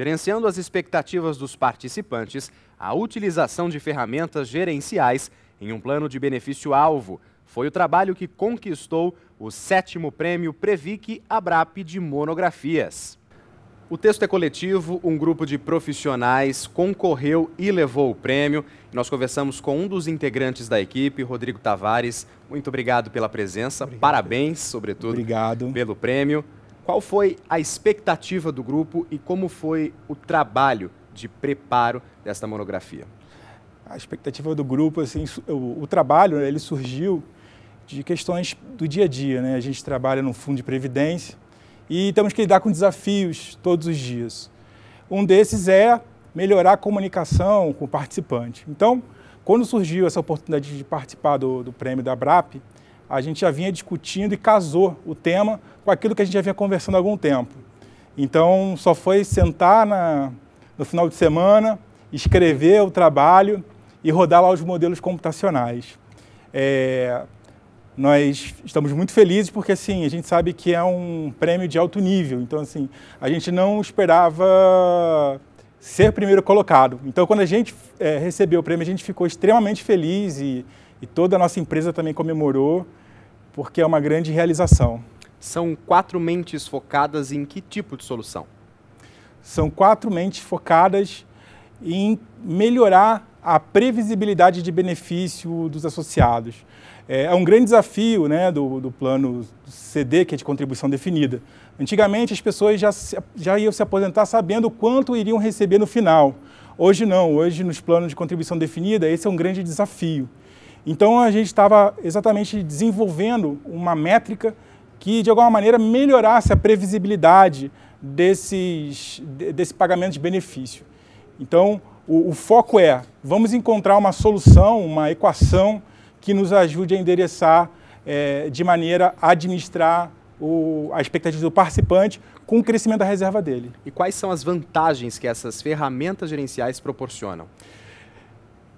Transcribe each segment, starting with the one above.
gerenciando as expectativas dos participantes, a utilização de ferramentas gerenciais em um plano de benefício-alvo. Foi o trabalho que conquistou o sétimo prêmio Previc Abrap de monografias. O texto é coletivo, um grupo de profissionais concorreu e levou o prêmio. Nós conversamos com um dos integrantes da equipe, Rodrigo Tavares. Muito obrigado pela presença, obrigado. parabéns, sobretudo, obrigado. pelo prêmio. Qual foi a expectativa do grupo e como foi o trabalho de preparo desta monografia? A expectativa do grupo, assim, o, o trabalho, né, ele surgiu de questões do dia a dia, né? A gente trabalha no fundo de previdência e temos que lidar com desafios todos os dias. Um desses é melhorar a comunicação com o participante. Então, quando surgiu essa oportunidade de participar do, do prêmio da BRAP, a gente já vinha discutindo e casou o tema com aquilo que a gente já vinha conversando há algum tempo. Então, só foi sentar na, no final de semana, escrever o trabalho e rodar lá os modelos computacionais. É, nós estamos muito felizes porque assim a gente sabe que é um prêmio de alto nível. Então assim a gente não esperava ser primeiro colocado. Então quando a gente é, recebeu o prêmio a gente ficou extremamente feliz e, e toda a nossa empresa também comemorou porque é uma grande realização. São quatro mentes focadas em que tipo de solução? São quatro mentes focadas em melhorar a previsibilidade de benefício dos associados. É, é um grande desafio né, do, do plano CD, que é de contribuição definida. Antigamente, as pessoas já, já iam se aposentar sabendo quanto iriam receber no final. Hoje não, hoje nos planos de contribuição definida, esse é um grande desafio. Então a gente estava exatamente desenvolvendo uma métrica que, de alguma maneira, melhorasse a previsibilidade desses, desse pagamento de benefício. Então, o, o, foco é, vamos encontrar uma solução, uma equação que nos ajude a endereçar é, de maneira a administrar o, a expectativa do participante com o crescimento da reserva dele. E quais são as vantagens que essas ferramentas gerenciais proporcionam?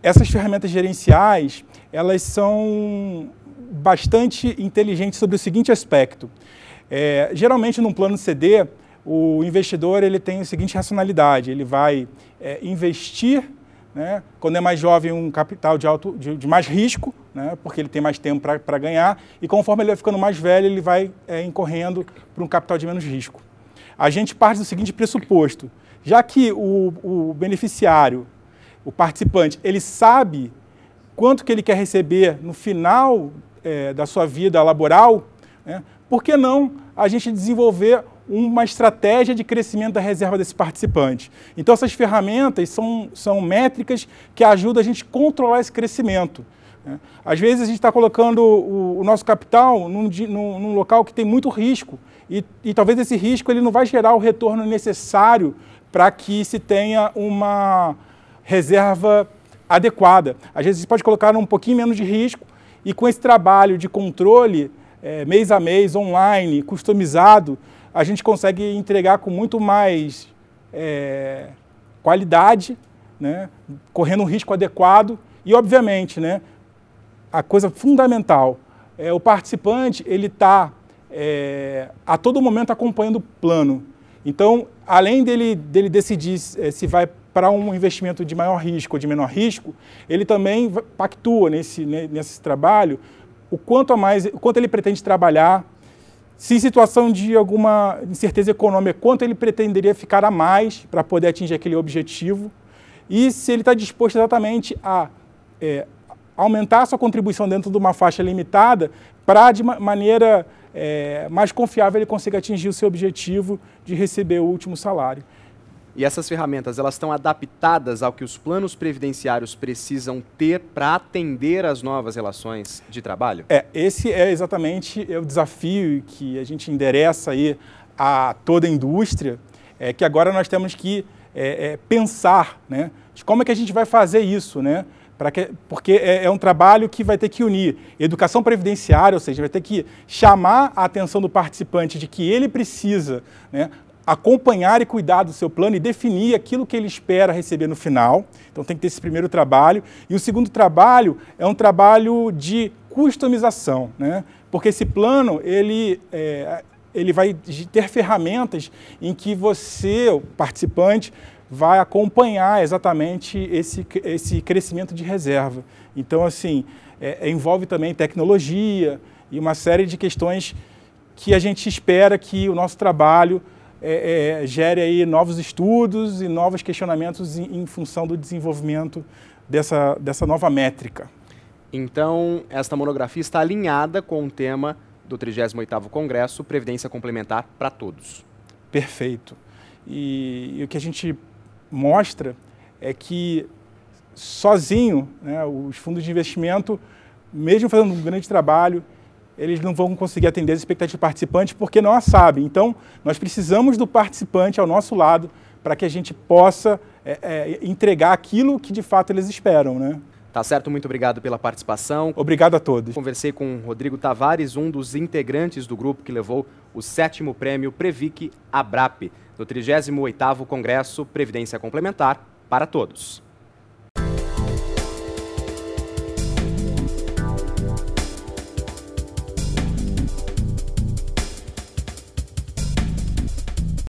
Essas ferramentas gerenciais, elas são bastante inteligentes sobre o seguinte aspecto. É, geralmente, num plano CD, o investidor ele tem a seguinte racionalidade, ele vai é, investir, né, quando é mais jovem, um capital de, alto, de, de mais risco, né, porque ele tem mais tempo para ganhar, e conforme ele vai ficando mais velho, ele vai é, incorrendo para um capital de menos risco. A gente parte do seguinte pressuposto, já que o, o beneficiário o participante, ele sabe quanto que ele quer receber no final é, da sua vida laboral, né? por que não a gente desenvolver uma estratégia de crescimento da reserva desse participante. Então, essas ferramentas são, são métricas que ajudam a gente a controlar esse crescimento. Né? Às vezes, a gente está colocando o, o, nosso capital num, num, num, local que tem muito risco e, e, talvez esse risco ele não vai gerar o retorno necessário para que se tenha uma, reserva adequada. Às vezes, pode colocar um pouquinho menos de risco e com esse trabalho de controle é, mês a mês, online, customizado, a gente consegue entregar com muito mais é, qualidade, né? correndo um risco adequado e, obviamente, né, a coisa fundamental é o participante ele está é, eh, a todo momento acompanhando o plano. Então, além dele, dele decidir se vai para um investimento de maior risco ou de menor risco, ele também pactua nesse, né, nesse trabalho o quanto, a mais, o quanto ele pretende trabalhar, se em situação de alguma incerteza econômica, quanto ele pretenderia ficar a mais para poder atingir aquele objetivo, e se ele está disposto exatamente a é, aumentar a sua contribuição dentro de uma faixa limitada para, de maneira é, mais confiável, ele consiga atingir o seu objetivo de receber o último salário. E essas ferramentas, elas estão adaptadas ao que os planos previdenciários precisam ter para atender as novas relações de trabalho? É, esse é exatamente é o desafio que a gente endereça aí a toda a indústria, é que agora nós temos que é, é, pensar, né, de como é que a gente vai fazer isso, né? Que, porque é, é, um trabalho que vai ter que unir educação previdenciária, ou seja, vai ter que chamar a atenção do participante de que ele precisa né, acompanhar e cuidar do seu plano e definir aquilo que ele espera receber no final. Então tem que ter esse primeiro trabalho. E o segundo trabalho é um trabalho de customização, né? porque esse plano ele, é, ele vai ter ferramentas em que você, o participante, vai acompanhar exatamente esse, esse crescimento de reserva. Então, assim, é, é envolve também tecnologia e uma série de questões que a gente espera que o nosso trabalho é, é, gere aí novos estudos e novos questionamentos em, em função do desenvolvimento dessa, dessa nova métrica. Então, esta monografia está alinhada com o tema do 38º Congresso Previdência Complementar para Todos. Perfeito. E, e, o que a gente mostra é que sozinho né, os fundos de investimento, mesmo fazendo um grande trabalho, eles não vão conseguir atender as expectativas do participante porque não a sabem. Então, nós precisamos do participante ao nosso lado para que a gente possa é, é, entregar aquilo que de fato eles esperam. Né? Tá certo, muito obrigado pela participação. Obrigado a todos. Conversei com Rodrigo Tavares, um dos integrantes do grupo que levou o sétimo prêmio Previc Abrap, no 38º Congresso Previdência Complementar para Todos.